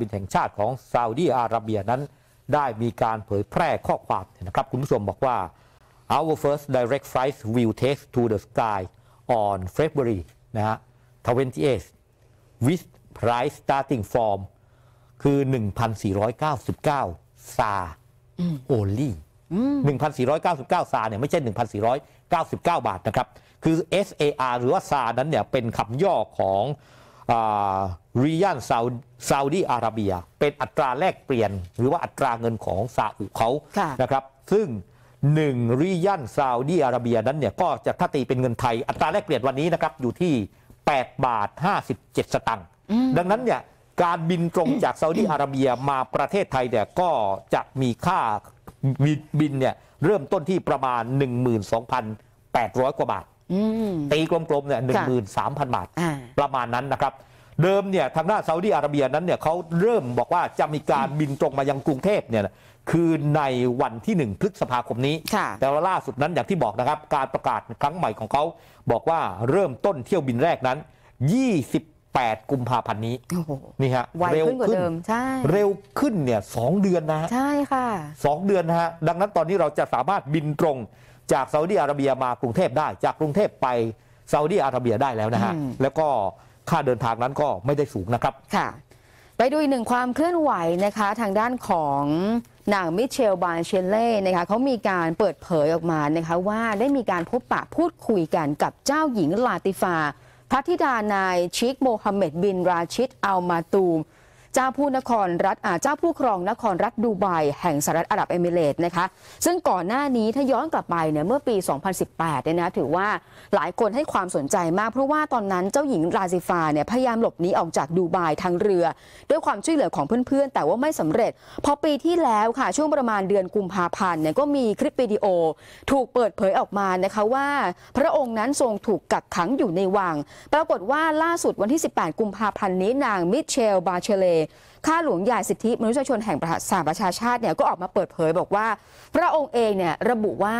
บินแห่งชาติของซาอุดีอาระเบียนั้นได้มีการเผยแพร่ข้อความนะครับ คุณผู้ชมบอกว่า our first direct flight will take to the sky on February นะฮะ28 with price starting from คือ 1,499ซาโอลี่ 1,499ซาเนี่ยไม่ใช่ 1,499 บาทนะครับ คือ SAR หรือว่าซา นั้นเนี่ย เป็นคำย่อของริยันซาซาอุดีอาระเบียเป็นอัตราแลกเปลี่ยน หรือว่าอัตราเงินของซาอุเขานะครับซึ่งหนึ่งริยันซาอุดีอาระเบียนั้นเนี่ยก็จะถ้าตีเป็นเงินไทยอัตราแลกเปลี่ยนวันนี้นะครับอยู่ที่8บาท57 สตังค์ดังนั้นเนี่ยการบินตรงจากซาอุดีอาระเบียมาประเทศไทยเนี่ยก็จะมีค่าบินเนี่ยเริ่มต้นที่ประมาณ 12,800กว่าบาทตีกลมๆเนี่ยหนึ่งหมื่นสามพันบาทประมาณนั้นนะครับเดิมเนี่ยทางด้านซาอุดีอาระเบียนั้นเนี่ยเขาเริ่มบอกว่าจะมีการบินตรงมายังกรุงเทพเนี่ยคือในวันที่หนึ่งพฤษภาคมนี้ แต่ว่าล่าสุดนั้นอย่างที่บอกนะครับ การประกาศครั้งใหม่ของเขา บอกว่าเริ่มต้นเที่ยวบินแรกนั้น 28กุมภาพันธ์นี้ นี่ฮะเร็วขึ้นเร็วขึ้นเนี่ยสเดือนนะใช่ค่ะ2เดือนนะฮะดังนั้นตอนนี้เราจะสามารถบินตรงจากซาอุดีอาระเบียมากรุงเทพได้จากกรุงเทพไปซาอุดีอาระเบียได้แล้วนะฮะ แล้วก็ค่าเดินทางนั้นก็ไม่ได้สูงนะครับค่ะ ไปดูอีกหนึ่งความเคลื่อนไหวนะคะทางด้านของนางมิเชลบานเชเล่นะคะเขามีการเปิดเผยออกมานะคะว่าได้มีการพบปะพูดคุยกันกับเจ้าหญิงลาติฟา พระธิดานายชิกโมฮัมเหม็ดบินราชิดอัลมาตูมจ้าผู้นครรัฐเจ้าผู้ครองนครรัฐดูไบแห่งสหรัฐอาหรับเอมิเรตนะคะ ซึ่งก่อนหน้านี้ถ้าย้อนกลับไปเนี่ยเมื่อปี 2018เนี่ยนะ ถือว่าหลายคนให้ความสนใจมากเพราะว่าตอนนั้นเจ้าหญิงราซิฟาเนี่ยพยายามหลบหนีออกจากดูไบทางเรือ ด้วยความช่วยเหลือของเพื่อนๆ แต่ว่าไม่สำเร็จ พอปีที่แล้วค่ะ ช่วงประมาณเดือนกุมภาพันธ์เนี่ยก็มีคลิปวิดีโอ ถูกเปิดเผยออกมานะคะว่า พระองค์นั้นทรงถูกกักขังอยู่ในวัง ปรากฏว่าล่าสุดวันที่18 กุมภาพันธ์นี้นางมิเชลบาเชเลข้าหลวงใหญ่สิทธิมนุษยชนแห่งสหประชาชาติเนี่ยก็ออกมาเปิดเผยบอกว่า พระองค์เองเนี่ยระบุว่า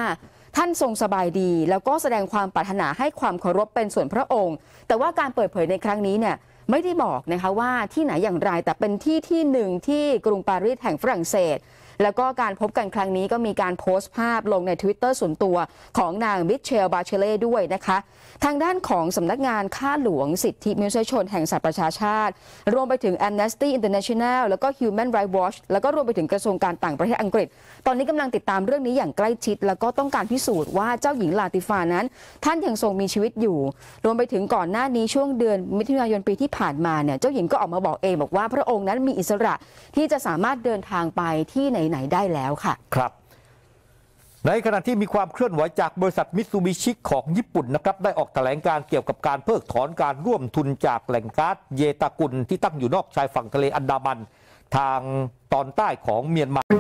ท่านทรงสบายดีแล้วก็แสดงความปรารถนาให้ความเคารพเป็นส่วนพระองค์ แต่ว่าการเปิดเผยในครั้งนี้เนี่ยไม่ได้บอกนะคะว่าที่ไหนอย่างไร แต่เป็นที่ที่หนึ่งที่กรุงปารีสแห่งฝรั่งเศสแล้วก็การพบกันครั้งนี้ก็มีการโพสต์ภาพลงใน Twitter ส่วนตัวของนางมิเชล บาเชเล่ด้วยนะคะ ทางด้านของสำนักงานข้าหลวงสิทธิมนุษยชนแห่งสหประชาชาติ รวมไปถึง Amnesty International แล้วก็ Human Rights Watch แล้วก็รวมไปถึงกระทรวงการต่างประเทศอังกฤษ ตอนนี้กำลังติดตามเรื่องนี้อย่างใกล้ชิด แล้วก็ต้องการพิสูจน์ว่าเจ้าหญิงลาติฟานั้น ท่านยังทรงมีชีวิตอยู่รวมไปถึงก่อนหน้านี้ช่วงเดือนมิถุนายนปีที่ผ่านมาเนี่ยเจ้าหญิงก็ออกมาบอกเอง บอกว่าพระองค์นั้นมีอิสระที่จะสามารถเดินทางไปที่ไหนไหนๆได้แล้วค่ะครับในขณะที่มีความเคลื่อนไหวจากบริษัทมิตซูบิชิของญี่ปุ่นนะครับได้ออกแถลงการเกี่ยวกับการเพิกถอนการร่วมทุนจากแหล่งก๊าซเยตากุลที่ตั้งอยู่นอกชายฝั่งทะเลอันดามันทางตอนใต้ของเมียนมา